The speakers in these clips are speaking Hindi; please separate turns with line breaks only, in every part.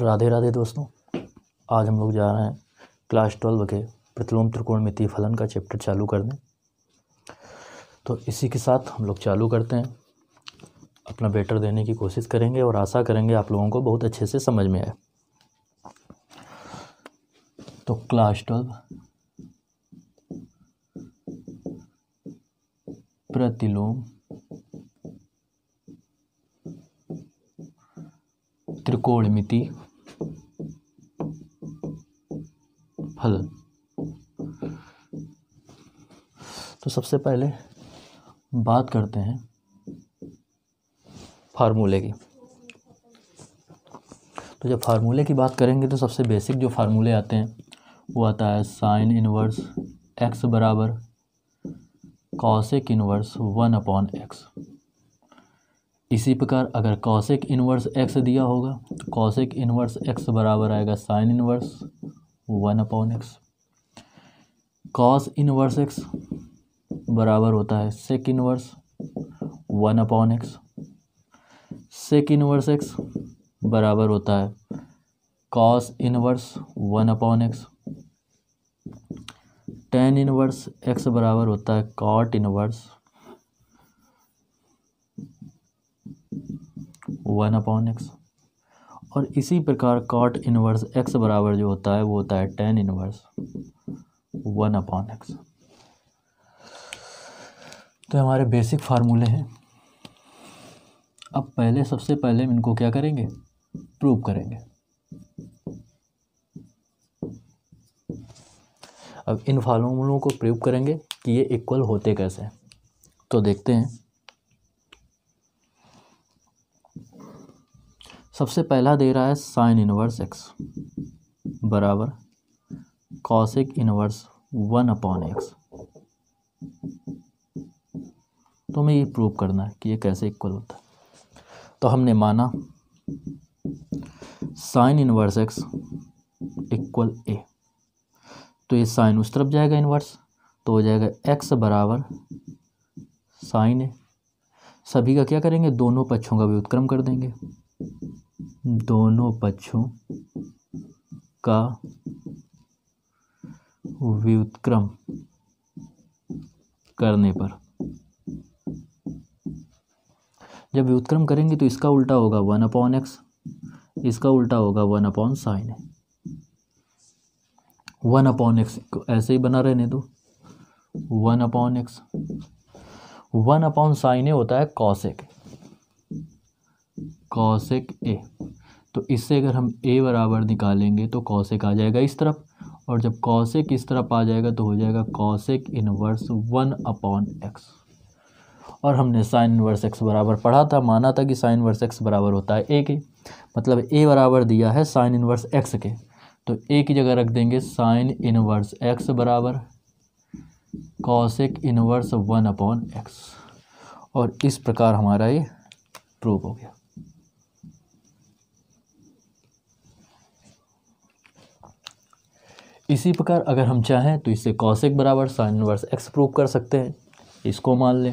राधे राधे दोस्तों आज हम लोग जा रहे हैं क्लास ट्वेल्व के प्रतिलोम त्रिकोण मिति फलन का चैप्टर चालू दें तो इसी के साथ हम लोग चालू करते हैं अपना बेटर देने की कोशिश करेंगे और आशा करेंगे आप लोगों को बहुत अच्छे से समझ में आए तो क्लास ट्वेल्व प्रतिलोम त्रिकोणमिति फल तो सबसे पहले बात करते हैं फार्मूले की तो जब फार्मूले की बात करेंगे तो सबसे बेसिक जो फार्मूले आते हैं वो आता है साइन इनवर्स एक्स बराबर cosec inverse one upon x इसी प्रकार अगर कौशिक इनवर्स एक्स दिया होगा तो कौशिक इनवर्स एक्स बराबर आएगा sine inverse one upon x cos inverse x बराबर होता है sec inverse one upon x sec inverse x बराबर होता है cos inverse one upon x tan inverse x बराबर होता है cot inverse one upon x और इसी प्रकार कॉट इनवर्स एक्स बराबर जो होता है वो होता है tan inverse one upon x तो हमारे बेसिक फार्मूले हैं अब पहले सबसे पहले हम इनको क्या करेंगे प्रूव करेंगे अब इन फार्मूलों को प्रूव करेंगे कि ये इक्वल होते कैसे हैं तो देखते हैं सबसे पहला दे रहा है साइन इनवर्स एक्स बराबर cosec inverse one upon x तो हमें ये प्रूव करना है कि ये कैसे इक्वल होता है तो हमने माना sine inverse x equal A तो ये साइन उस तरफ जाएगा इनवर्स तो हो जाएगा एक्स बराबर साइन ए सभी का क्या करेंगे दोनों पक्षों का भी उत्क्रम कर देंगे दोनों पक्षों का व्युत्क्रम करने पर जब व्युत्क्रम करेंगे तो इसका उल्टा होगा वन अपॉन एक्स इसका उल्टा होगा one upon sine one upon x को ऐसे ही बना रहने दो one upon x one upon sine होता है कॉसेक कौशिक ए तो इससे अगर हम ए बराबर निकालेंगे तो कौशिक आ जाएगा इस तरफ और जब कौशिक इस तरफ आ जाएगा तो हो जाएगा cosec inverse one upon x और हमने साइन इनवर्स एक्स बराबर पढ़ा था माना था कि साइन इनवर्स एक्स बराबर होता है ए के मतलब ए बराबर दिया है साइन इनवर्स एक्स के तो ए की जगह रख देंगे साइन इनवर्स एक्स बराबर cosec inverse one upon x और इस प्रकार हमारा ये प्रूव हो गया इसी प्रकार अगर हम चाहें तो इससे कौशिक बराबर साइन इनवर्स एक्स प्रूव कर सकते हैं इसको मान लें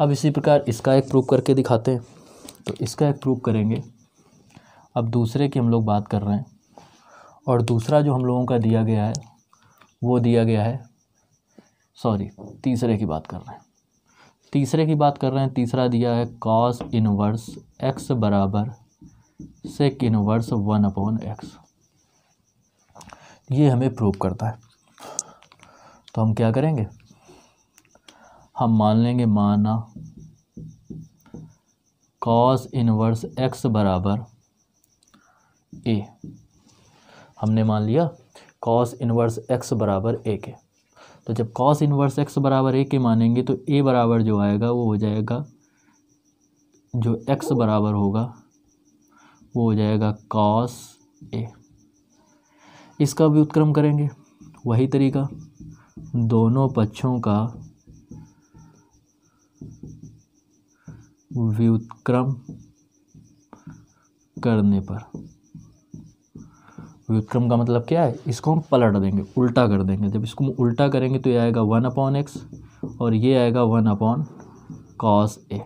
अब इसी प्रकार इसका एक प्रूव करके दिखाते हैं तो इसका एक प्रूव करेंगे अब दूसरे की हम लोग बात कर रहे हैं और दूसरा जो हम लोगों का दिया गया है वो दिया गया है सॉरी तीसरे की बात कर रहे हैं तीसरे की बात कर रहे हैं तीसरा दिया है कॉस इनवर्स एक्स बराबर sec inverse one upon x ये हमें प्रूव करता है तो हम क्या करेंगे हम मान लेंगे माना कॉस इनवर्स एक्स बराबर ए हमने मान लिया कॉस इनवर्स एक्स बराबर ए के तो जब कॉस इनवर्स एक्स बराबर ए के मानेंगे तो ए बराबर जो आएगा वो हो जाएगा जो एक्स बराबर होगा वो हो जाएगा कॉस ए इसका उत्क्रम करेंगे वही तरीका दोनों पक्षों का व्युत्क्रम करने पर व्युत्क्रम का मतलब क्या है इसको हम पलट देंगे उल्टा कर देंगे जब इसको हम उल्टा करेंगे तो ये आएगा वन अपॉन एक्स और ये आएगा one upon cos A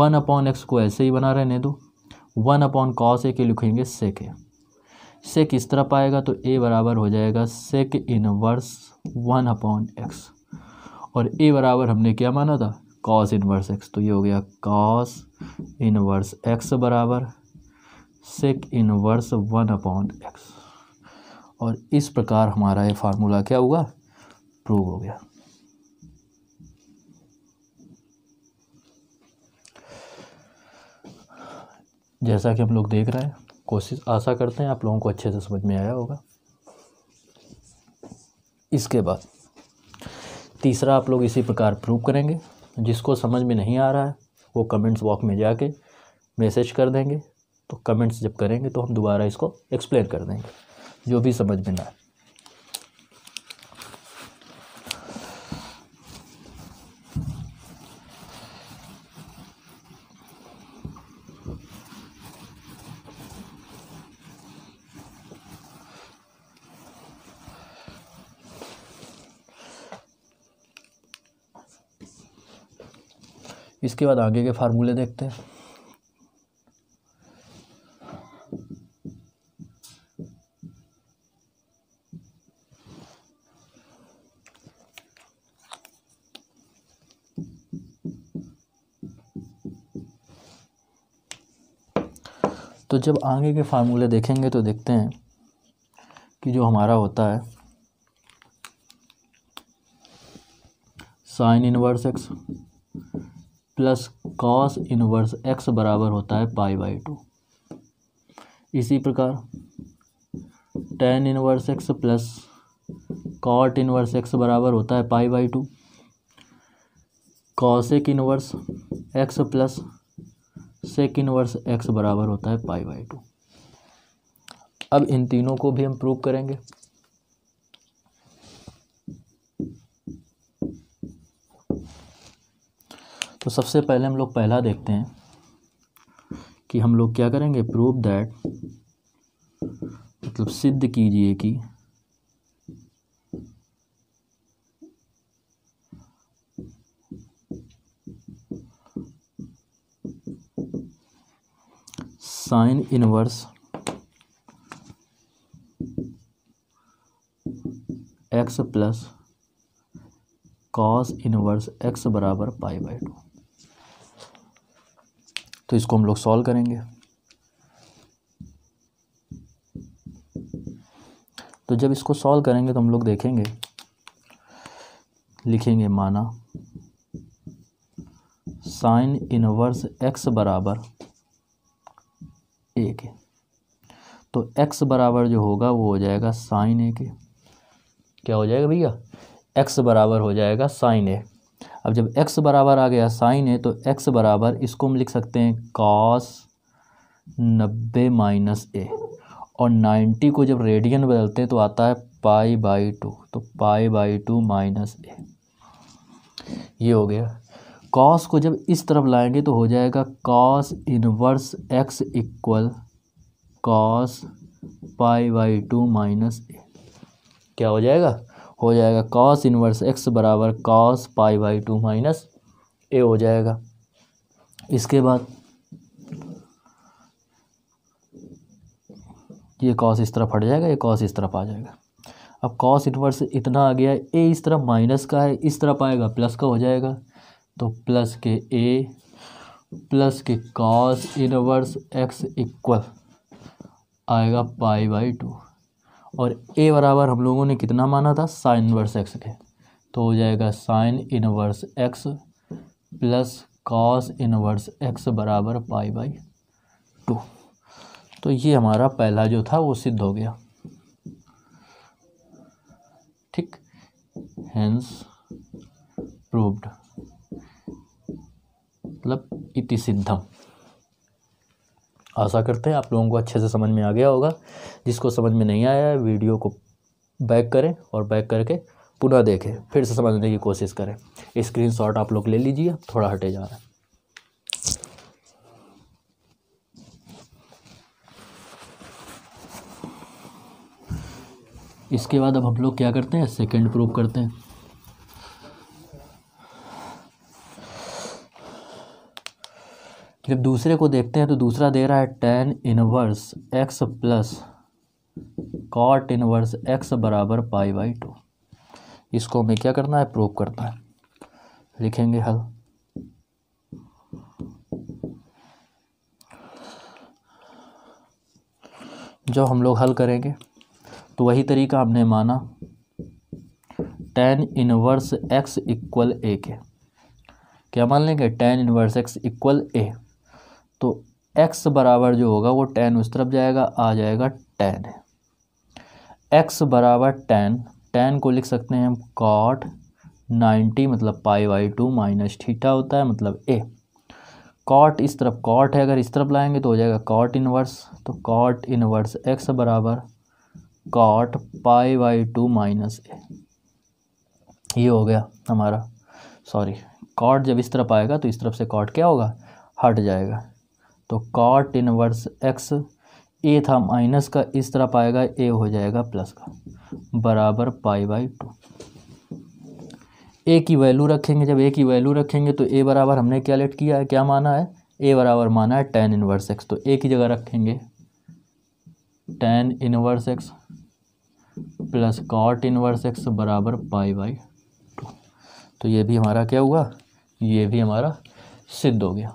one upon x को ऐसे ही बना रहने दो वन अपॉन कॉस ए के लिखेंगे सेक ए सेक इस तरह पाएगा तो ए बराबर हो जाएगा sec inverse one upon x और ए बराबर हमने क्या माना था कॉस इनवर्स एक्स तो ये हो गया कॉस इनवर्स एक्स बराबर sec inverse one upon x और इस प्रकार हमारा ये फार्मूला क्या हुआ प्रूव हो गया जैसा कि हम लोग देख रहे हैं कोशिश आशा करते हैं आप लोगों को अच्छे से समझ में आया होगा इसके बाद तीसरा आप लोग इसी प्रकार प्रूव करेंगे जिसको समझ में नहीं आ रहा है वो कमेंट्स बॉक्स में जाके मैसेज कर देंगे तो कमेंट्स जब करेंगे तो हम दोबारा इसको एक्सप्लेन कर देंगे जो भी समझ में ना आए इसके बाद आगे के फार्मूले देखते हैं तो जब आगे के फार्मूले देखेंगे तो देखते हैं कि जो हमारा होता है sine inverse x plus cos inverse x बराबर होता है पाई बाई टू इसी प्रकार tan inverse x plus cot inverse x बराबर होता है pi by two cosec inverse x plus sec inverse x बराबर होता है पाई बाई टू अब इन तीनों को भी हम प्रूव करेंगे तो सबसे पहले हम लोग पहला देखते हैं कि हम लोग क्या करेंगे प्रूव दैट मतलब सिद्ध कीजिए कि sine inverse x plus cos inverse x बराबर पाई बाई टू तो इसको हम लोग सॉल्व करेंगे तो जब इसको सॉल्व करेंगे तो हम लोग देखेंगे लिखेंगे माना साइन इनवर्स एक्स बराबर ए के तो एक्स बराबर जो होगा वो हो जाएगा साइन ए के क्या हो जाएगा भैया एक्स बराबर हो जाएगा साइन ए अब जब x बराबर आ गया साइन है तो x बराबर इसको हम लिख सकते हैं कॉस नब्बे माइनस ए और 90 को जब रेडियन बदलते हैं तो आता है पाई बाई टू तो pi by two minus A ये हो गया कॉस को जब इस तरफ लाएंगे तो हो जाएगा cos inverse x equal cos pi by two minus A क्या हो जाएगा हो जाएगा कॉस इनवर्स एक्स बराबर cos pi by two minus A हो जाएगा इसके बाद ये कॉस इस तरफ हट जाएगा ये कॉस इस तरफ आ जाएगा अब कॉस इनवर्स इतना आ गया ए इस तरफ माइनस का है इस तरफ आएगा प्लस का हो जाएगा तो प्लस के ए प्लस के कॉस इनवर्स एक्स इक्वल आएगा पाई बाई टू और ए बराबर हम लोगों ने कितना माना था साइन इनवर्स एक्स के तो हो जाएगा sine inverse x plus cos inverse x बराबर पाई बाई टू तो ये हमारा पहला जो था वो सिद्ध हो गया ठीक हैंस प्रूव्ड मतलब इति सिद्धम आशा करते हैं आप लोगों को अच्छे से समझ में आ गया होगा जिसको समझ में नहीं आया है वीडियो को बैक करें और बैक करके पुनः देखें फिर से समझने की कोशिश करें स्क्रीन शॉट आप लोग ले लीजिए थोड़ा हटे जा रहा है इसके बाद अब हम लोग क्या करते हैं सेकेंड प्रूफ करते हैं जब दूसरे को देखते हैं तो दूसरा दे रहा है tan inverse x plus cot inverse x बराबर पाई बाई टू इसको हमें क्या करना है प्रूव करना है लिखेंगे हल जो हम लोग हल करेंगे तो वही तरीका हमने माना tan inverse x equal A के क्या मान लेंगे tan inverse x equal A तो एक्स बराबर जो होगा वो टेन उस तरफ जाएगा आ जाएगा टेन एक्स बराबर टेन टेन को लिख सकते हैं हम कॉट नाइन्टी मतलब pi by two minus theta होता है मतलब ए कॉट इस तरफ कॉट है अगर इस तरफ लाएंगे तो हो जाएगा कॉट इनवर्स तो कॉट इनवर्स एक्स बराबर cot pi by two minus A ये हो गया हमारा सॉरी कॉट जब इस तरफ आएगा तो इस तरफ से कॉट क्या होगा हट जाएगा तो कॉट इनवर्स एक्स ए था माइनस का इस तरह पाएगा ए हो जाएगा प्लस का बराबर पाई बाई टू ए की वैल्यू रखेंगे जब ए की वैल्यू रखेंगे तो ए बराबर हमने क्या लेट किया है क्या माना है ए बराबर माना है टेन इनवर्स एक्स तो ए की जगह रखेंगे tan inverse x plus cot inverse x बराबर पाई बाई टू तो ये भी हमारा क्या हुआ ये भी हमारा सिद्ध हो गया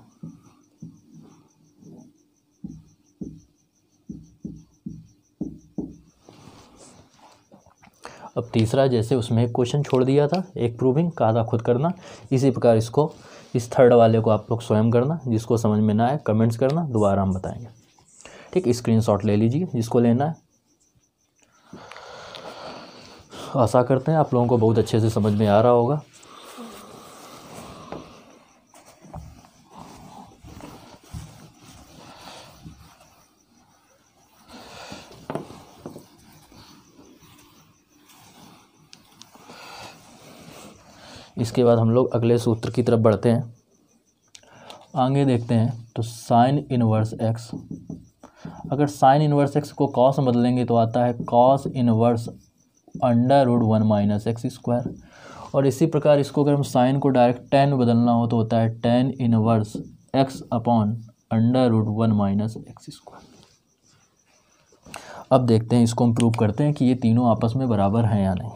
अब तीसरा जैसे उसमें एक क्वेश्चन छोड़ दिया था एक प्रूविंग कहा था खुद करना इसी प्रकार इसको इस थर्ड वाले को आप लोग स्वयं करना जिसको समझ में ना आए कमेंट्स करना दोबारा हम बताएंगे ठीक स्क्रीन ले लीजिए जिसको लेना है आशा करते हैं आप लोगों को बहुत अच्छे से समझ में आ रहा होगा इसके बाद हम लोग अगले सूत्र की तरफ बढ़ते हैं आगे देखते हैं तो साइन इनवर्स एक्स अगर साइन इनवर्स एक्स को कॉस बदलेंगे तो आता है cos inverse under root one minus x square और इसी प्रकार इसको अगर हम साइन को डायरेक्ट टेन बदलना हो तो होता है tan inverse x upon under root one minus x square अब देखते हैं इसको हम प्रूव करते हैं कि ये तीनों आपस में बराबर हैं या नहीं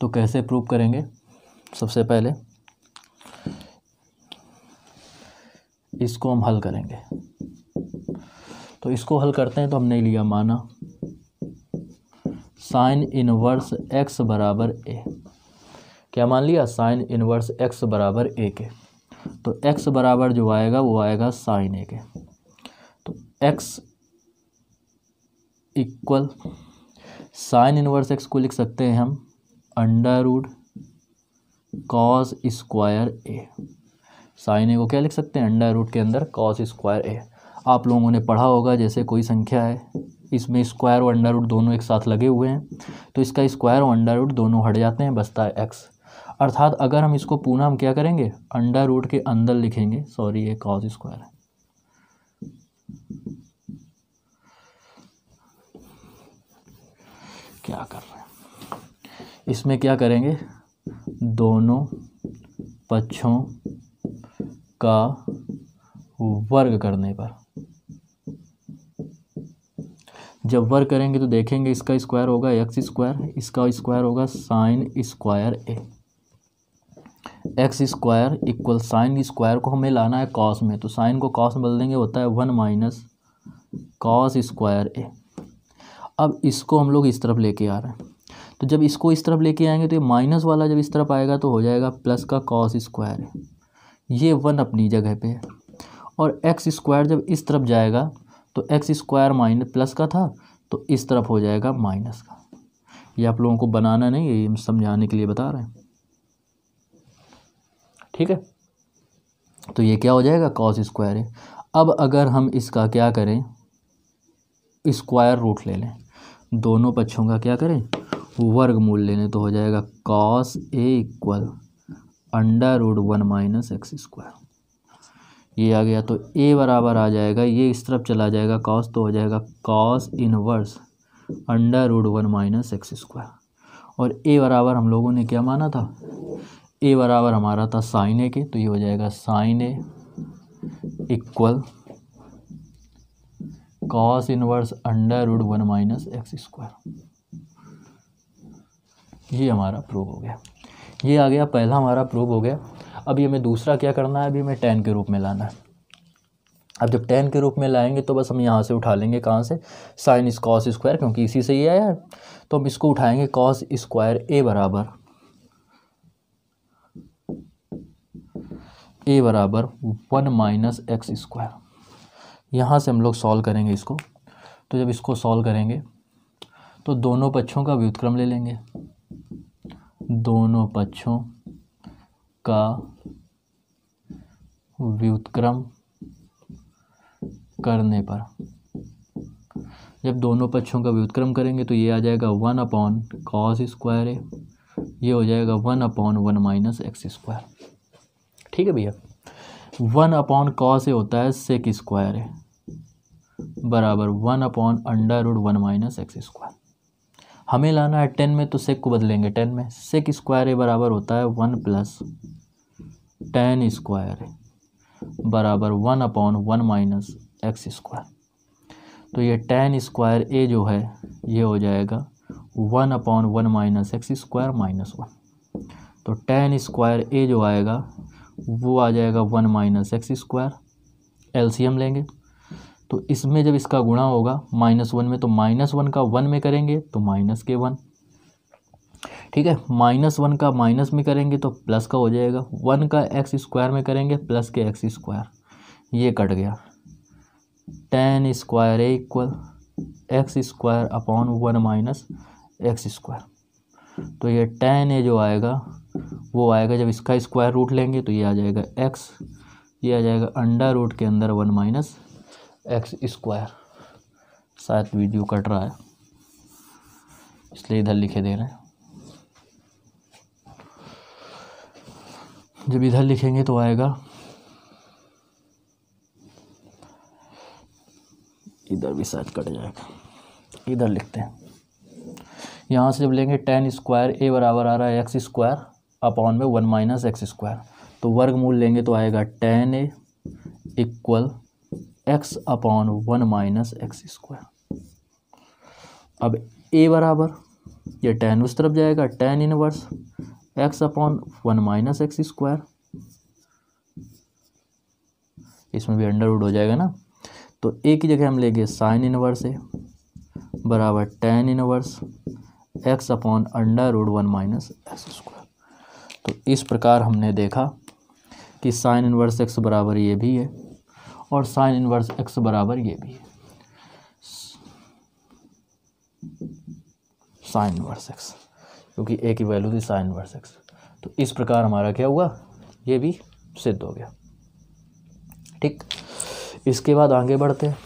तो कैसे प्रूव करेंगे सबसे पहले इसको हम हल करेंगे तो इसको हल करते हैं तो हमने लिया माना साइन इनवर्स एक्स बराबर ए क्या मान लिया साइन इनवर्स एक्स बराबर ए के तो एक्स बराबर जो आएगा वो आएगा साइन ए के तो x equal sine inverse x को लिख सकते हैं हम under root cos square A sine A को क्या लिख सकते हैं अंडर रूट के अंदर कॉस स्क्वायर ए आप लोगों ने पढ़ा होगा जैसे कोई संख्या है इसमें स्क्वायर और अंडर रूट दोनों एक साथ लगे हुए हैं तो इसका स्क्वायर और अंडर रूट दोनों हट जाते हैं बसता है एक्स अर्थात अगर हम इसको पुनः हम क्या करेंगे अंडर रूट के अंदर लिखेंगे सॉरी ये कॉस स्क्वायर है क्या कर रहे हैं इसमें क्या करेंगे दोनों पक्षों का वर्ग करने पर जब वर्ग करेंगे तो देखेंगे इसका स्क्वायर होगा एक्स स्क्वायर इसका स्क्वायर होगा sine square A x square equal sine square को हमें लाना है कॉस में तो साइन को कॉस में बदल देंगे होता है one minus cos square A अब इसको हम लोग इस तरफ लेके आ रहे हैं तो जब इसको इस तरफ लेके आएंगे तो ये माइनस वाला जब इस तरफ आएगा तो हो जाएगा प्लस का कॉस स्क्वायर ये वन अपनी जगह पे है और एक्स स्क्वायर जब इस तरफ जाएगा तो एक्स स्क्वायर माइनस प्लस का था तो इस तरफ हो जाएगा माइनस का ये आप लोगों को बनाना नहीं है ये समझाने के लिए बता रहे हैं ठीक है तो ये क्या हो जाएगा कॉस स्क्वायर है अब अगर हम इसका क्या करें स्क्वायर रूट ले लें दोनों पक्षों का क्या करें वर्गमूल लेने लें तो हो जाएगा cos A equal under root one minus x square ये आ गया तो ए बराबर आ जाएगा ये इस तरफ चला जाएगा कॉस तो हो जाएगा cos inverse under root one minus x square और ए बराबर हम लोगों ने क्या माना था ए बराबर हमारा था साइन ए के तो ये हो जाएगा sine A equal cos inverse under root one minus x square ये हमारा प्रूव हो गया ये आ गया पहला हमारा प्रूव हो गया अभी हमें दूसरा क्या करना है अभी हमें टेन के रूप में लाना है अब जब टेन के रूप में लाएंगे तो बस हम यहाँ से उठा लेंगे कहाँ से साइन कॉस स्क्वायर क्योंकि इसी से ही आया है तो हम इसको उठाएंगे कॉस स्क्वायर ए बराबर ए बराबर वन माइनस एक्स स्क्वायर यहाँ से हम लोग सॉल्व करेंगे इसको तो जब इसको सॉल्व करेंगे तो दोनों पक्षों का व्युतक्रम ले लेंगे दोनों पक्षों का व्युत्क्रम करने पर जब दोनों पक्षों का व्युत्क्रम करेंगे तो ये आ जाएगा वन अपॉन कॉस स्क्वायर है ये हो जाएगा one upon one minus x square ठीक है भैया वन अपॉन कॉस ए होता है सेक स्क्वायर है बराबर one upon under root one minus x square हमें लाना है टेन में तो सेक को बदलेंगे टेन में सेक स्क्वायर ए बराबर होता है वन प्लस टेन स्क्वायर बराबर one upon one minus x square तो ये टेन स्क्वायर ए जो है ये हो जाएगा one upon one minus x square minus one तो टेन स्क्वायर ए जो आएगा वो आ जाएगा one minus x square LCM लेंगे तो इसमें जब इसका गुणा होगा माइनस वन में तो माइनस वन का वन में करेंगे तो माइनस के वन ठीक है माइनस वन का माइनस में करेंगे तो प्लस का हो जाएगा वन का एक्स स्क्वायर में करेंगे प्लस के एक्स स्क्वायर ये कट गया tan square A equal x square upon one minus x square तो ये टेन ए जो आएगा वो आएगा जब इसका स्क्वायर रूट लेंगे तो ये आ जाएगा एक्स ये आ जाएगा अंडर रूट के अंदर वन माइनस एक्स स्क्वायर शायद वीडियो कट रहा है इसलिए इधर लिखे दे रहे हैं जब इधर लिखेंगे तो आएगा इधर भी शायद कट जाएगा इधर लिखते हैं यहाँ से जब लेंगे टेन स्क्वायर ए बराबर आ रहा है एक्स स्क्वायर अपॉन में वन माइनस एक्स स्क्वायर तो वर्गमूल लेंगे तो आएगा tan A equal x upon one minus x square अब ए बराबर ये टेन उस तरफ जाएगा tan inverse x upon one minus x square इसमें भी अंडर हो जाएगा ना तो ए की जगह हम लेंगे साइन इनवर्स ए बराबर tan inverse x upon under root one minus x square तो इस प्रकार हमने देखा कि साइन इनवर्स एक्स बराबर ये भी है और साइन इनवर्स एक्स बराबर ये भी है साइन इनवर्स एक्स क्योंकि ए की वैल्यू थी साइन इनवर्स एक्स तो इस प्रकार हमारा क्या हुआ ये भी सिद्ध हो गया ठीक इसके बाद आगे बढ़ते हैं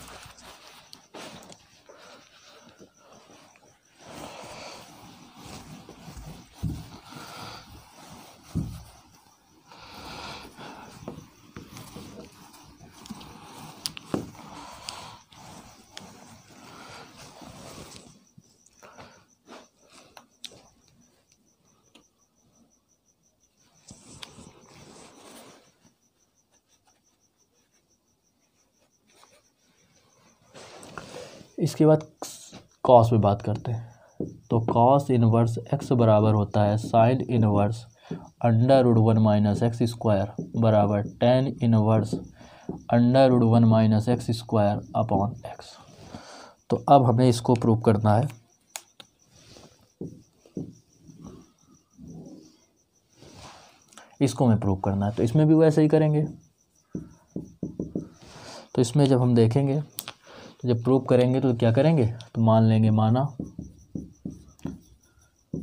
इसके बाद कॉस में बात करते हैं तो कॉस इनवर्स एक्स बराबर होता है sine inverse under root one minus x square बराबर tan inverse under root one minus x square upon x तो अब हमें इसको प्रूव करना है इसको हमें प्रूव करना है तो इसमें भी वैसे ही करेंगे तो इसमें जब हम देखेंगे तो जब प्रूव करेंगे तो क्या करेंगे तो मान लेंगे माना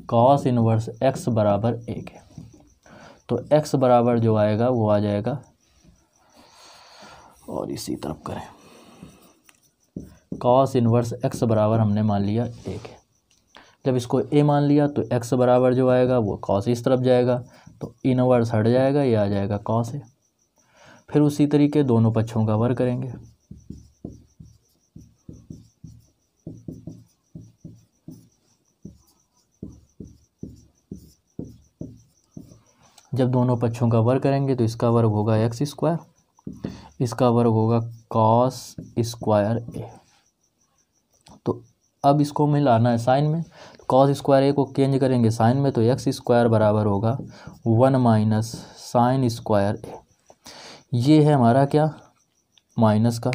कॉस इनवर्स एक्स बराबर एक है तो एक्स बराबर जो आएगा वो आ जाएगा और इसी तरफ करें कॉस इनवर्स एक्स बराबर हमने मान लिया एक है जब इसको ए मान लिया तो एक्स बराबर जो आएगा वो कॉस इस तरफ जाएगा तो इनवर्स हट जाएगा ये आ जाएगा कॉस है फिर उसी तरीके दोनों पक्षों का वर्ग करेंगे जब दोनों पक्षों का वर्ग करेंगे तो इसका वर्ग होगा एक्स स्क्वायर इसका वर्ग होगा कॉस स्क्वायर ए तो अब इसको मिलाना है साइन में कॉस स्क्वायर ए को चेंज करेंगे साइन में तो एक्स स्क्वायर बराबर होगा one minus sine square A ये है हमारा क्या माइनस का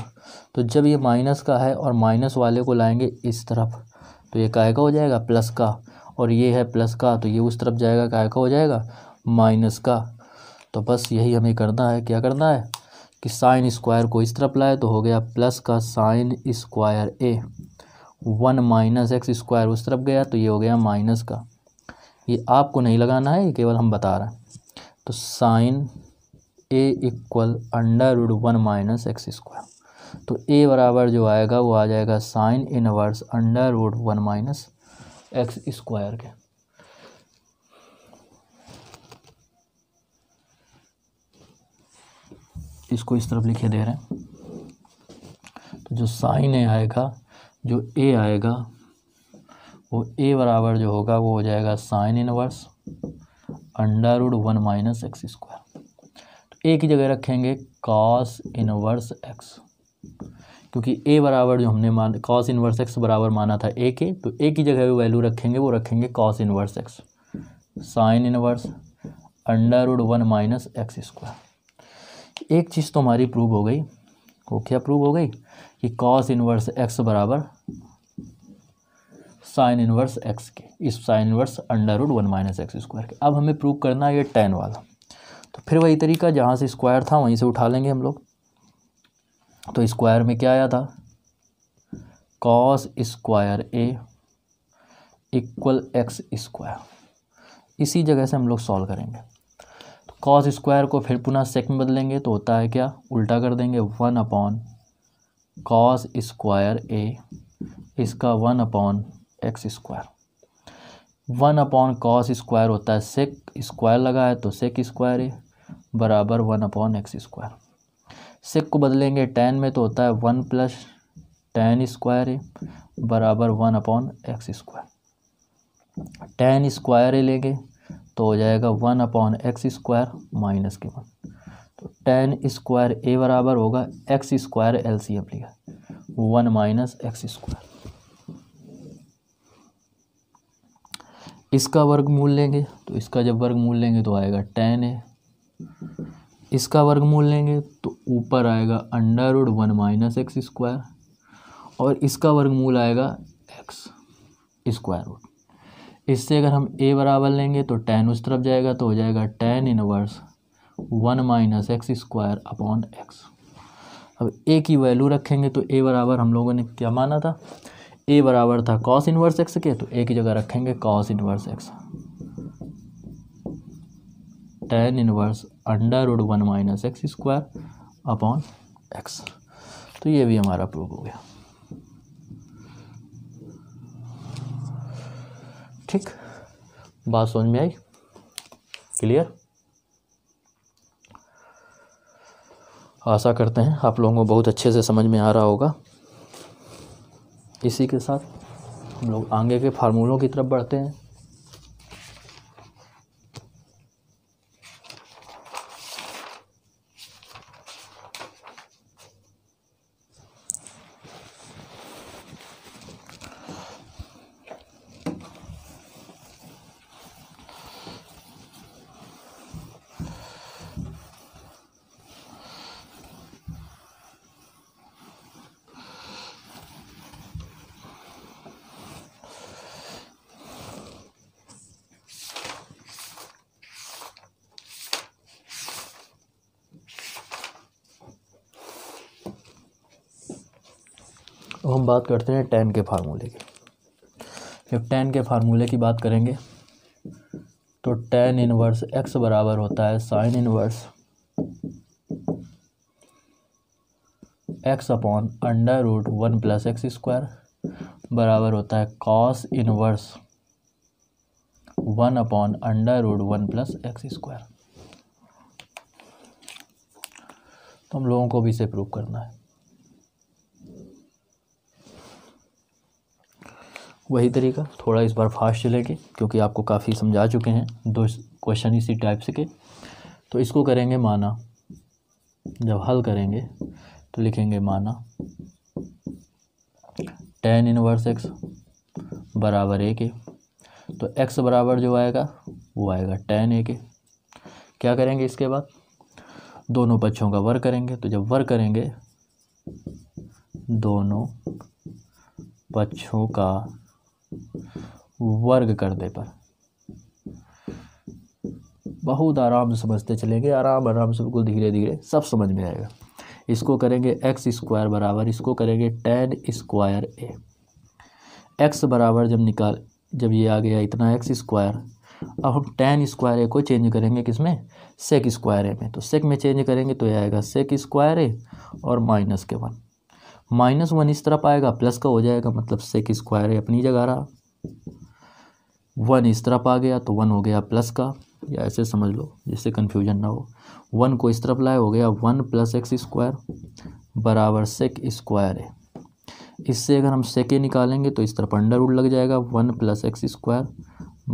तो जब ये माइनस का है और माइनस वाले को लाएंगे इस तरफ तो ये काय का हो जाएगा प्लस का और ये है प्लस का तो ये उस तरफ जाएगा काय का हो जाएगा माइनस का तो बस यही हमें करना है क्या करना है कि साइन स्क्वायर को इस तरफ लाए तो हो गया प्लस का sine square A one minus x square उस तरफ गया तो ये हो गया माइनस का ये आपको नहीं लगाना है ये केवल हम बता रहे हैं तो sine A equal under root one minus x square तो ए बराबर जो आएगा वो आ जाएगा sine inverse under root one minus x square के इसको इस तरफ लिखे दे रहे हैं तो जो साइन ए आएगा जो ए आएगा वो ए बराबर जो होगा वो हो जाएगा sine inverse under root one minus x square तो ए की जगह रखेंगे कॉस इनवर्स एक्स क्योंकि ए बराबर जो हमने मान कॉस इनवर्स एक्स बराबर माना था ए के तो ए की जगह वैल्यू रखेंगे वो रखेंगे cos inverse x sine inverse under root one minus x square एक चीज़ तो हमारी प्रूव हो गई वो क्या प्रूव हो गई कि कॉस इनवर्स एक्स बराबर साइन इनवर्स एक्स के इस sine inverse under root one minus x square के अब हमें प्रूव करना है ये टेन वाला तो फिर वही तरीका जहाँ से स्क्वायर था वहीं से उठा लेंगे हम लोग तो स्क्वायर में क्या आया था cos square A equal x square इसी जगह से हम लोग सॉल्व करेंगे कॉस स्क्वायर को फिर पुनः सेक में बदलेंगे तो होता है क्या उल्टा कर देंगे one upon cos square A इसका one upon x square one upon cos square होता है सेक स्क्वायर लगा है तो सेक स्क्वायर ए बराबर one upon x square sec को बदलेंगे टेन में तो होता है one plus tan square A बराबर one upon x square tan square A लेंगे तो हो जाएगा one upon x square minus के वन तो टेन स्क्वायर ए बराबर होगा x square L C M लिया वन माइनस एक्स स्क्वायर इसका वर्ग मूल लेंगे तो इसका जब वर्ग मूल लेंगे तो आएगा टेन ए इसका वर्ग मूल लेंगे तो ऊपर आएगा under root one minus x square और इसका वर्ग मूल आएगा एक्स स्क्वायर रूट इससे अगर हम ए बराबर लेंगे तो टेन उस तरफ जाएगा तो हो जाएगा tan inverse one minus x square upon x अब ए की वैल्यू रखेंगे तो ए बराबर हम लोगों ने क्या माना था ए बराबर था कॉस इनवर्स एक्स के तो ए की जगह रखेंगे cos inverse x tan inverse under root one minus x square upon x तो ये भी हमारा प्रूफ हो गया ठीक बात समझ में आई क्लियर आशा करते हैं आप लोगों को बहुत अच्छे से समझ में आ रहा होगा इसी के साथ हम लोग आगे के फार्मूलों की तरफ बढ़ते हैं अब तो हम बात करते हैं टेन के फार्मूले की जब टेन के फार्मूले की बात करेंगे तो टेन इनवर्स एक्स बराबर होता है sine inverse x upon under root one plus x square बराबर होता है cos inverse one upon under root one plus x square तो हम लोगों को भी इसे प्रूव करना है वही तरीका थोड़ा इस बार फास्ट चलेंगे क्योंकि आपको काफ़ी समझा चुके हैं दो क्वेश्चन इसी टाइप से के तो इसको करेंगे माना जब हल करेंगे तो लिखेंगे माना टेन इनवर्स एक्स बराबर ए के तो एक्स बराबर जो आएगा वो आएगा टेन ए के क्या करेंगे इसके बाद दोनों पक्षों का वर्ग करेंगे तो जब वर्ग करेंगे दोनों पक्षों का वर्ग कर दे पर बहुत आराम से समझते चलेंगे आराम आराम से बिल्कुल धीरे धीरे सब समझ में आएगा इसको करेंगे एक्स स्क्वायर बराबर इसको करेंगे टेन स्क्वायर ए एक्स बराबर जब निकाल जब ये आ गया इतना एक्स स्क्वायर अब हम टेन स्क्वायर ए को चेंज करेंगे किस में सेक स्क्वायर ए में तो सेक में चेंज करेंगे तो ये आएगा सेक स्क्वायर ए और माइनस के वन माइनस वन इस तरफ आएगा प्लस का हो जाएगा मतलब सेक स्क्वायर ए अपनी जगह रहा वन इस तरफ आ गया तो वन हो गया प्लस का या ऐसे समझ लो जिससे कन्फ्यूजन ना हो वन को इस तरफ लाए हो गया वन प्लस एक्स स्क्वायर बराबर सेक स्क्वायर है इससे अगर हम सेके निकालेंगे तो इस तरफ अंडर उड लग जाएगा वन प्लस एक्स स्क्वायर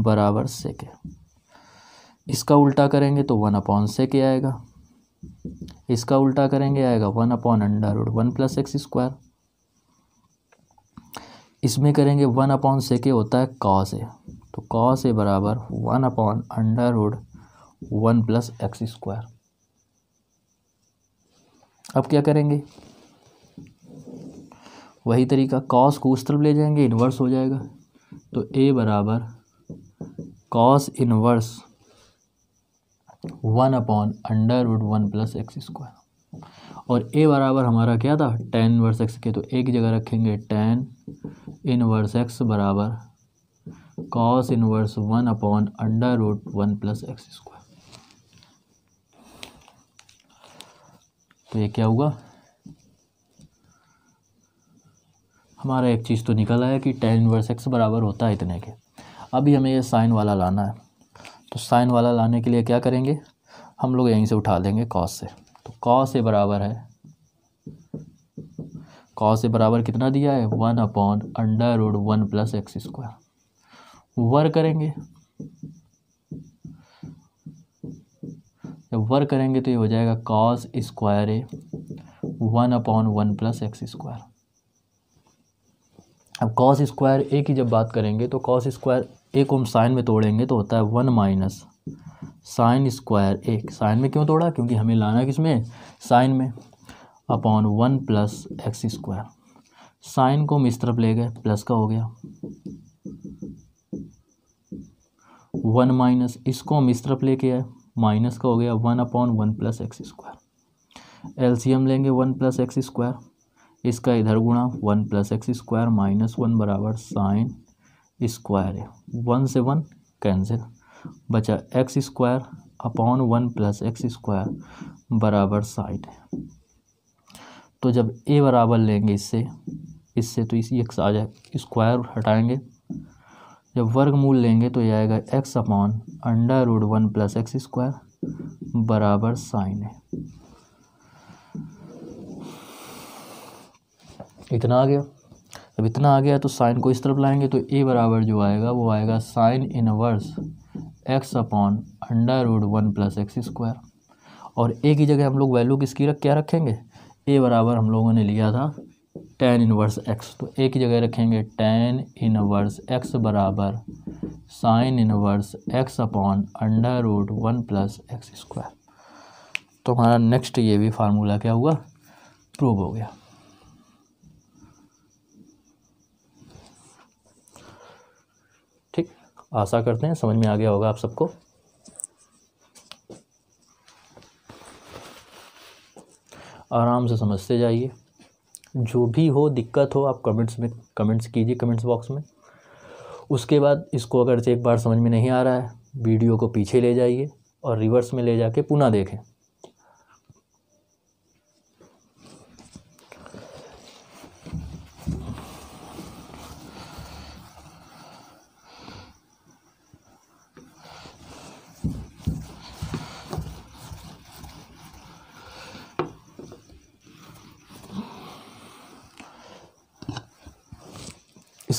बराबर सेके इसका उल्टा करेंगे तो वन अपॉन सेके आएगा इसका उल्टा करेंगे आएगा one upon under root one plus x square इसमें करेंगे वन अपॉन सेके होता है कॉस है तो कॉस ए बराबर one upon under root one plus x square अब क्या करेंगे वही तरीका कॉस को उस तरफ ले जाएंगे इन्वर्स हो जाएगा तो ए बराबर cos inverse one upon under root one plus x square और ए बराबर हमारा क्या था टेन इनवर्स एक्स के तो एक जगह रखेंगे टेन इनवर्स एक्स बराबर cos inverse one upon under root one plus x square तो ये क्या हुआ हमारा एक चीज़ तो निकल आया कि टेन इनवर्स एक्स बराबर होता है इतने के अभी हमें ये साइन वाला लाना है तो साइन वाला लाने के लिए क्या करेंगे हम लोग यहीं से उठा देंगे कॉस से तो कॉस से बराबर है कॉस से बराबर कितना दिया है one upon under root one plus x square वर करेंगे जब वर करेंगे तो ये हो जाएगा cos square A one upon one plus x square अब कॉस स्क्वायर ए की जब बात करेंगे तो कॉस स्क्वायर ए को हम साइन में तोड़ेंगे तो होता है one minus sine square A sine में क्यों तोड़ा क्योंकि हमें लाना किस में साइन में upon one plus x square sine को हम इस तरफ ले गए प्लस का हो गया वन माइनस इसको हम इस तरफ लेके आए माइनस का हो गया one upon one plus x square LCM लेंगे वन प्लस एक्स स्क्वायर इसका इधर गुणा one plus x square minus one बराबर साइन स्क्वायर है वन से वन कैंसिल बचा x square upon one plus x square बराबर साइन है तो जब ए बराबर लेंगे इससे इससे तो इसी एक्स आ जाए स्क्वायर हटाएंगे जब वर्गमूल लेंगे तो यह आएगा x upon under root one plus x square बराबर साइन है इतना आ गया जब इतना आ गया तो साइन को इस तरफ लाएंगे तो ए बराबर जो आएगा वो आएगा sine inverse x upon under root one plus x square और ए की जगह हम लोग वैल्यू किसकी रख क्या रखेंगे ए बराबर हम लोगों ने लिया था टेन इनवर्स एक्स तो एक ही जगह रखेंगे टेन इनवर्स एक्स बराबर sine inverse x upon under root one plus x square तो हमारा नेक्स्ट ये भी फार्मूला क्या हुआ प्रूव हो गया ठीक आशा करते हैं समझ में आ गया होगा आप सबको आराम से समझते जाइए जो भी हो दिक्कत हो आप कमेंट्स में कमेंट्स कीजिए कमेंट्स बॉक्स में उसके बाद इसको अगर एक बार समझ में नहीं आ रहा है वीडियो को पीछे ले जाइए और रिवर्स में ले जाके पुनः देखें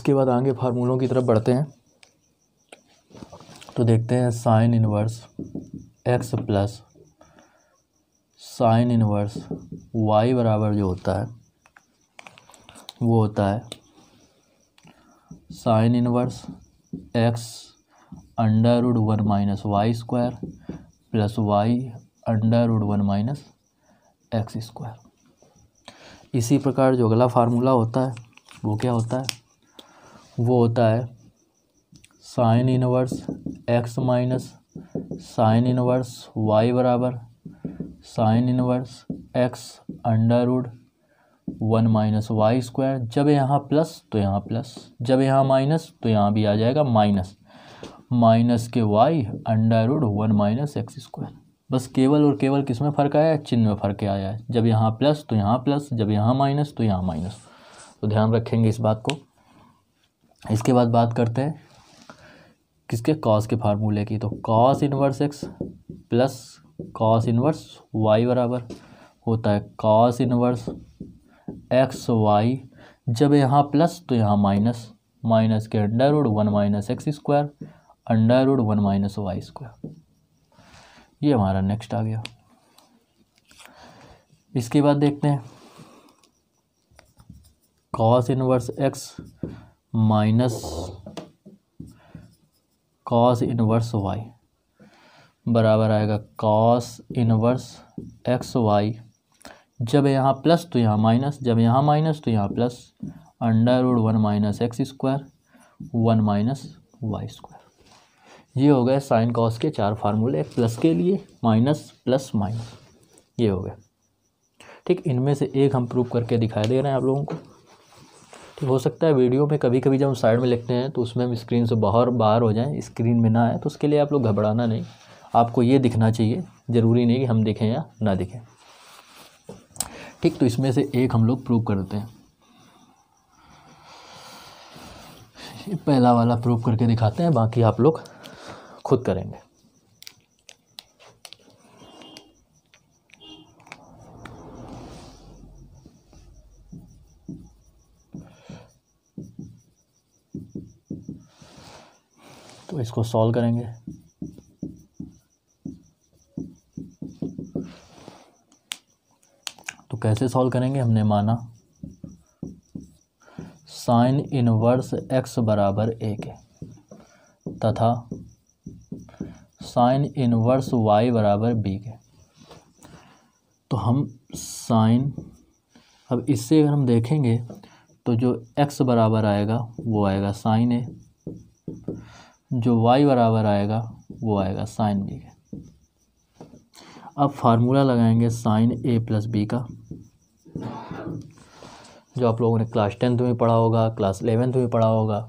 इसके बाद आगे फार्मूलों की तरफ बढ़ते हैं तो देखते हैं sine inverse x plus sine inverse y बराबर जो होता है वो होता है sine inverse x under root one minus y square plus y under root one minus x square इसी प्रकार जो अगला फार्मूला होता है वो क्या होता है वो होता है sine inverse x minus sine inverse y बराबर sine inverse x under root one minus y square जब यहाँ प्लस तो यहाँ प्लस जब यहाँ माइनस तो यहाँ भी आ जाएगा माइनस माइनस के y under root one minus x square बस केवल और केवल किस में फ़र्क आया है चिन्ह में फ़र्क आया है जब यहाँ प्लस तो यहाँ प्लस जब यहाँ माइनस तो यहाँ माइनस तो ध्यान रखेंगे इस बात को इसके बाद बात करते हैं किसके कॉस के फार्मूले की तो cos inverse x plus cos inverse y बराबर होता है कॉस इनवर्स एक्स वाई जब यहाँ प्लस तो यहाँ माइनस माइनस के under root one minus x square under root one minus y square ये हमारा नेक्स्ट आ गया इसके बाद देखते हैं cos inverse x minus cos inverse y बराबर आएगा कॉस इनवर्स एक्स वाई जब यहाँ प्लस तो यहाँ माइनस जब यहाँ माइनस तो यहाँ plus under root one minus x square one minus y square ये हो गए साइन कॉस के चार फार्मूले प्लस के लिए माइनस प्लस माइनस ये हो गए ठीक इनमें से एक हम प्रूव करके दिखाई दे रहे हैं आप लोगों को तो हो सकता है वीडियो में कभी कभी जब हम साइड में लिखते हैं तो उसमें हम स्क्रीन से बाहर बाहर हो जाएं स्क्रीन में ना आए तो उसके लिए आप लोग घबराना नहीं आपको ये दिखना चाहिए ज़रूरी नहीं कि हम दिखें या ना दिखें ठीक तो इसमें से एक हम लोग प्रूव करते हैं पहला वाला प्रूव करके दिखाते हैं बाकी आप लोग खुद करेंगे इसको सॉल्व करेंगे तो कैसे सॉल्व करेंगे हमने माना साइन इनवर्स एक्स बराबर ए के तथा साइन इनवर्स वाई बराबर बी के तो हम साइन अब इससे अगर हम देखेंगे तो जो एक्स बराबर आएगा वो आएगा साइन ए जो y बराबर आएगा वो आएगा साइन बी के अब फार्मूला लगाएंगे साइन ए प्लस बी का जो आप लोगों ने क्लास टेंथ में पढ़ा होगा क्लास एलेवेंथ में पढ़ा होगा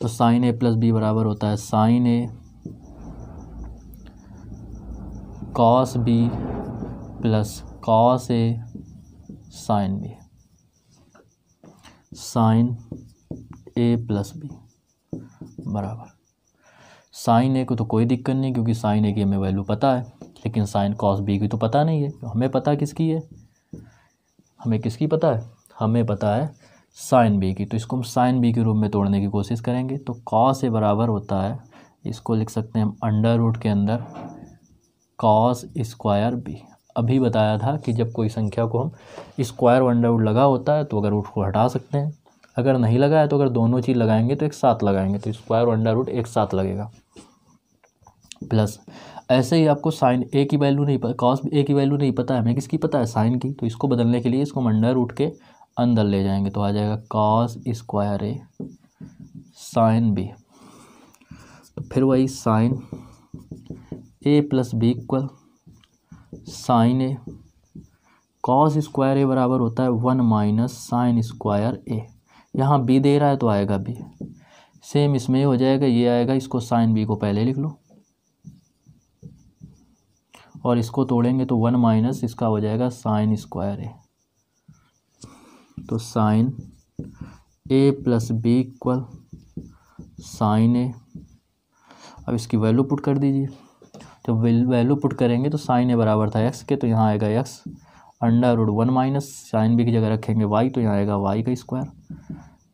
तो साइन ए प्लस बी बराबर होता है sine A cos B plus cos A sine B sine A plus B बराबर साइन ए को तो कोई दिक्कत नहीं क्योंकि साइन ए की हमें वैल्यू पता है लेकिन साइन कॉस बी की तो पता नहीं है तो हमें पता किसकी है हमें किसकी पता है हमें पता है साइन बी की तो इसको हम साइन बी के रूप में तोड़ने की कोशिश करेंगे तो कॉस ए बराबर होता है इसको लिख सकते हैं हम अंडर रूट के अंदर कॉस स्क्वायर बी अभी बताया था कि जब कोई संख्या को हम स्क्वायर अंडर रूट लगा होता है तो अगर रूट को हटा सकते हैं अगर नहीं लगाया तो अगर दोनों चीज़ लगाएंगे तो एक साथ लगाएंगे तो स्क्वायर और अंडर रूट एक साथ लगेगा प्लस ऐसे ही आपको साइन ए की वैल्यू नहीं पता कॉस ए की वैल्यू नहीं पता हमें किसकी पता है साइन की तो इसको बदलने के लिए इसको हम अंडर रूट के अंदर ले जाएंगे तो आ जाएगा cos square A sine B तो फिर वही sine A plus B equal sine A cos square A बराबर होता है one minus sine square A यहाँ बी दे रहा है तो आएगा बी सेम इसमें हो जाएगा ये आएगा इसको साइन बी को पहले लिख लो और इसको तोड़ेंगे तो वन माइनस इसका हो जाएगा साइन स्क्वायर ए तो sine A plus B equal sine A अब इसकी वैल्यू पुट कर दीजिए जब वैल्यू पुट करेंगे तो साइन ए बराबर था एक्स के तो यहाँ आएगा x under root one minus sine B की जगह रखेंगे वाई तो यहाँ आएगा वाई का square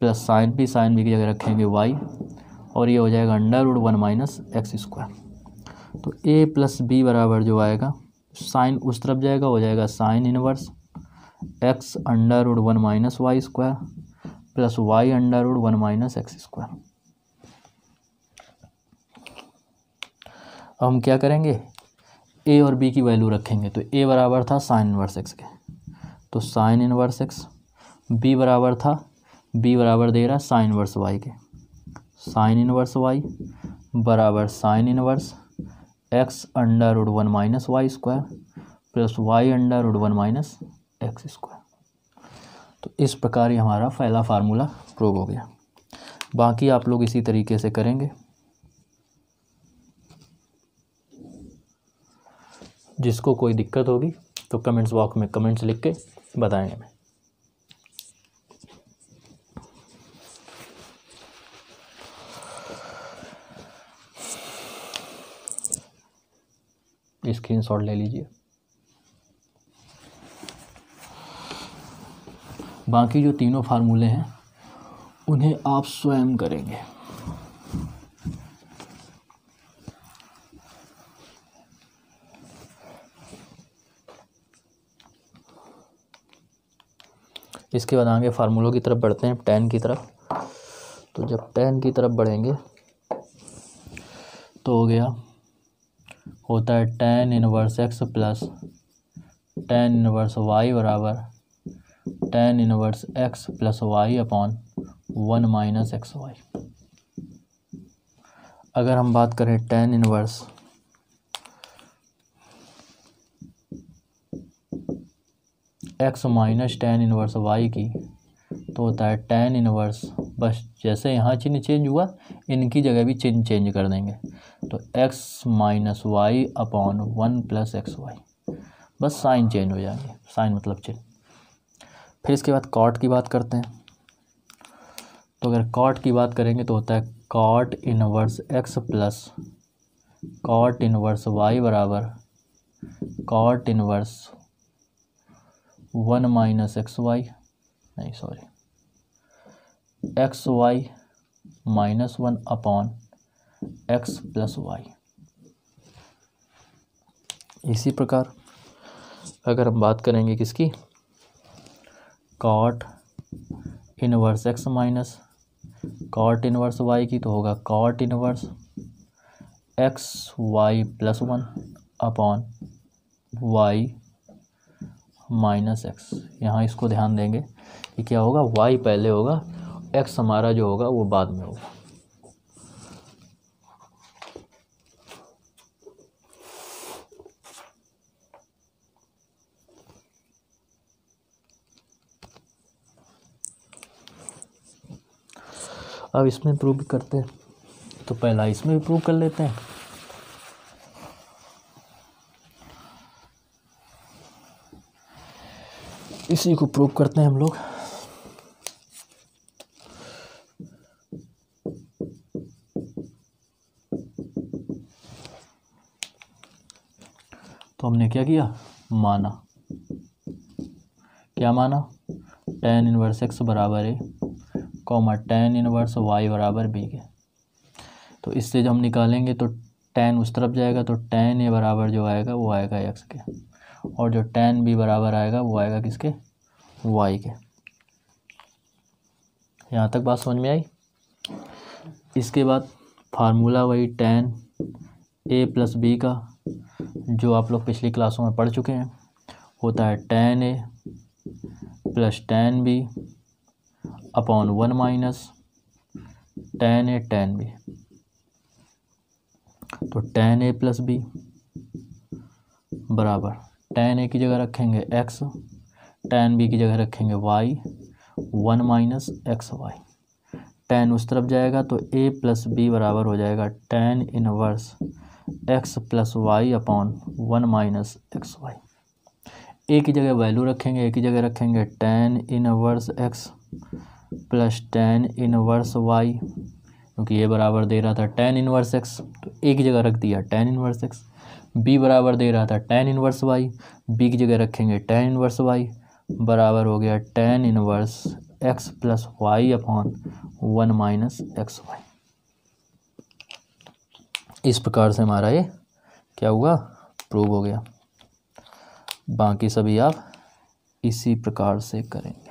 plus sine P sine B की जगह रखेंगे वाई और ये हो जाएगा under root one minus x square तो ए प्लस बी बराबर जो आएगा साइन उस तरफ जाएगा हो जाएगा sine inverse x under root one minus y square plus y under root one minus x square अब हम क्या करेंगे ए और बी की वैल्यू रखेंगे तो ए बराबर था साइन इनवर्स एक्स के तो साइन इनवर्स एक्स बी बराबर था बी बराबर दे रहा है साइन वर्स वाई के साइन इनवर्स वाई बराबर sine inverse x under root one minus y square plus y under root one minus x square तो इस प्रकार ही हमारा पहला फार्मूला प्रूव हो गया बाकी आप लोग इसी तरीके से करेंगे जिसको कोई दिक्कत होगी तो कमेंट्स बॉक्स में कमेंट्स लिख के बताएंगे मैं स्क्रीनशॉट ले लीजिए बाकी जो तीनों फार्मूले हैं उन्हें आप स्वयं करेंगे इसके बाद आगे फार्मूलों की तरफ बढ़ते हैं टेन की तरफ तो जब टेन की तरफ बढ़ेंगे तो हो गया होता है tan inverse x plus tan inverse y बराबर tan inverse x plus y upon one minus x y अगर हम बात करें tan inverse x minus tan inverse y की तो होता है टेन इनवर्स बस जैसे यहाँ चिन्ह चेंज हुआ इनकी जगह भी चिन्ह चेंज कर देंगे तो x minus y upon one plus x y बस साइन चेंज हो जाएंगे साइन मतलब चिन्ह फिर इसके बाद कॉट की बात करते हैं तो अगर कॉट की बात करेंगे तो होता है cot inverse x plus cot inverse y बराबर cot inverse one minus x y नहीं sorry x y minus one upon x plus y इसी प्रकार अगर हम बात करेंगे किसकी cot inverse x minus cot inverse y की तो होगा cot inverse x y plus one upon y minus x यहाँ इसको ध्यान देंगे कि क्या होगा वाई पहले होगा एक्स हमारा जो होगा वो बाद में होगा अब इसमें प्रूव भी करते हैं तो पहला इसमें भी प्रूव कर लेते हैं इसी को प्रूव करते हैं हम लोग हमने क्या किया माना क्या माना टेन इनवर्स एक्स बराबर a comma tan inverse y बराबर बी के तो इससे जब हम निकालेंगे तो टेन उस तरफ जाएगा तो टेन ए बराबर जो आएगा वो आएगा एक्स के और जो टेन बी बराबर आएगा वो आएगा किसके वाई के यहाँ तक बात समझ में आई इसके बाद फार्मूला वही टेन ए प्लस बी का जो आप लोग पिछली क्लासों में पढ़ चुके हैं होता है tan a plus tan b upon one minus tan a tan b तो टेन ए प्लस बी बराबर टेन ए की जगह रखेंगे एक्स टेन बी की जगह रखेंगे y one minus x y tan उस तरफ जाएगा तो ए प्लस बी बराबर हो जाएगा tan inverse x plus y upon one minus x y एक ही जगह वैल्यू रखेंगे एक ही जगह रखेंगे tan inverse x plus tan inverse y क्योंकि ये बराबर दे रहा था टेन इनवर्स एक्स तो एक ही जगह रख दिया टेन इनवर्स एक्स बी बराबर दे रहा था टेन इनवर्स वाई बी की जगह रखेंगे टेन इनवर्स वाई बराबर हो गया tan inverse x plus y upon one minus x y इस प्रकार से हमारा ये क्या हुआ प्रूव हो गया बाकी सभी आप इसी प्रकार से करेंगे